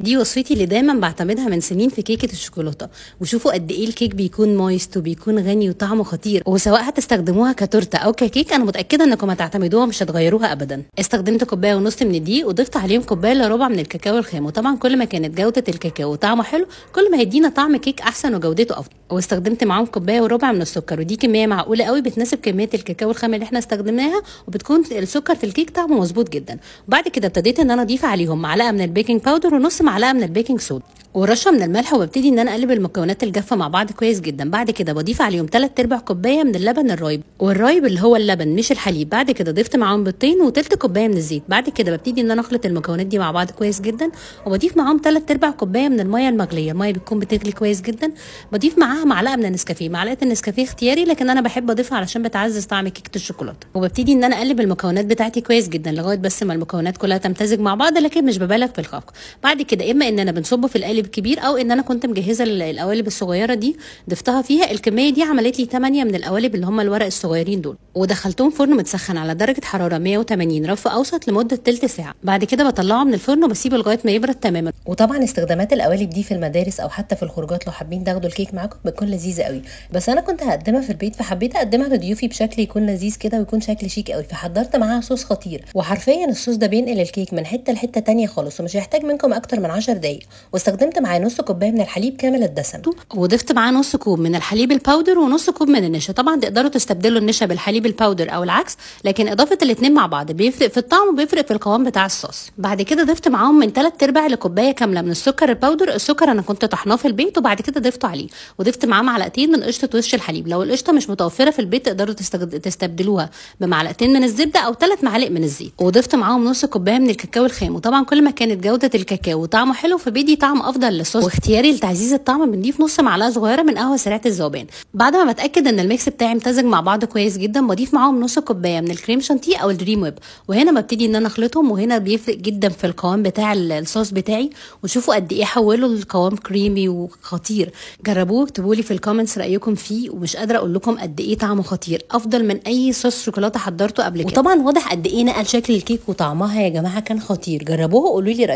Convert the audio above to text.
دي وصفتي اللي دايما بعتمدها من سنين في كيكه الشوكولاته وشوفوا قد ايه الكيك بيكون مويست وبيكون غني وطعمه خطير وسواء هتستخدموها كتورته او ككيك انا متاكده انكم هتعتمدوها مش هتغيروها ابدا استخدمت كوبايه ونص من دي وضفت عليهم كوبايه الا ربع من الكاكاو الخام وطبعا كل ما كانت جوده الكاكاو وطعمه حلو كل ما هيدينا طعم كيك احسن وجودته افضل واستخدمت معاهم كوبايه وربع من السكر ودي كميه معقوله قوي بتناسب كميه الكاكاو الخام اللي احنا استخدمناها وبتكون السكر في الكيك طعمه مظبوط جدا وبعد كده ابتديت ان انا اضيف عليهم معلقه من البيكنج باودر ونص معلقه من البيكنج صودا ورشه من الملح وببتدي ان انا اقلب المكونات الجافه مع بعض كويس جدا بعد كده بضيف عليهم 3 ارباع كوبايه من اللبن الرايب والرايب اللي هو اللبن مش الحليب بعد كده ضفت معاهم بيضتين وتلت كوبايه من الزيت بعد كده ببتدي ان انا اخلط المكونات دي مع بعض كويس جدا وبضيف معاهم 3 ارباع كوبايه من الميه المغليه الميه بتكون بتغلي كويس جدا بضيف معاها معلقه من النسكافيه معلقه النسكافيه اختياري لكن انا بحب اضيفها علشان بتعزز طعم كيكه الشوكولاته وببتدي ان انا اقلب المكونات بتاعتي كويس جدا لغايه بس ما المكونات كلها تمتزج مع بعض لكن مش ببالغ في الخفق بعد كده اما ان انا بنصبه في القالب قالب كبير او ان انا كنت مجهزه القوالب الصغيره دي ضفتها فيها الكميه دي عملت لي 8 من القوالب اللي هم الورق الصغيرين دول ودخلتهم فرن متسخن على درجه حراره 180 رف اوسط لمده ثلث ساعه بعد كده بطلعه من الفرن وبسيبه لغايه ما يبرد تماما وطبعا استخدامات القوالب دي في المدارس او حتى في الخروجات لو حابين تاخدوا الكيك معاكم بتكون لذيذه قوي بس انا كنت هقدمها في البيت فحبيت اقدمها لضيوفي بشكل يكون لذيذ كده ويكون شكل شيك قوي فحضرت معاها صوص خطير وحرفيا الصوص ده بينقل الكيك من حته لحته تانية خالص ومش هيحتاج منكم اكتر من 10 دقايق واستخدمت قسمت معاه نص كوبايه من الحليب كامل الدسم وضفت معاه نص كوب من الحليب الباودر ونص كوب من النشا طبعا تقدروا تستبدلوا النشا بالحليب الباودر او العكس لكن اضافه الاثنين مع بعض بيفرق في الطعم وبيفرق في القوام بتاع الصوص بعد كده ضفت معاهم من 3 ارباع لكوبايه كامله من السكر الباودر السكر انا كنت طحناه في البيت وبعد كده ضفته عليه وضفت معاه معلقتين من قشطه وش الحليب لو القشطه مش متوفره في البيت تقدروا تستبدلوها بمعلقتين من الزبده او ثلاث معالق من الزيت وضفت معاهم نص كوبايه من الكاكاو الخام وطبعا كل ما كانت جوده الكاكاو وطعمه حلو فبيدي طعم افضل افضل للصوص واختياري لتعزيز الطعم بنضيف نص معلقه صغيره من قهوه سريعه الذوبان بعد ما بتاكد ان الميكس بتاعي امتزج مع بعض كويس جدا بضيف معاهم نص كوبايه من الكريم شانتيه او الدريم ويب وهنا ببتدي ان انا اخلطهم وهنا بيفرق جدا في القوام بتاع الصوص بتاعي وشوفوا قد ايه حوله لقوام كريمي وخطير جربوه اكتبوا لي في الكومنتس رايكم فيه ومش قادره اقول لكم قد ايه طعمه خطير افضل من اي صوص شوكولاته حضرته قبل كده وطبعا واضح قد ايه نقل شكل الكيك وطعمها يا جماعه كان خطير جربوه وقولوا لي رايكم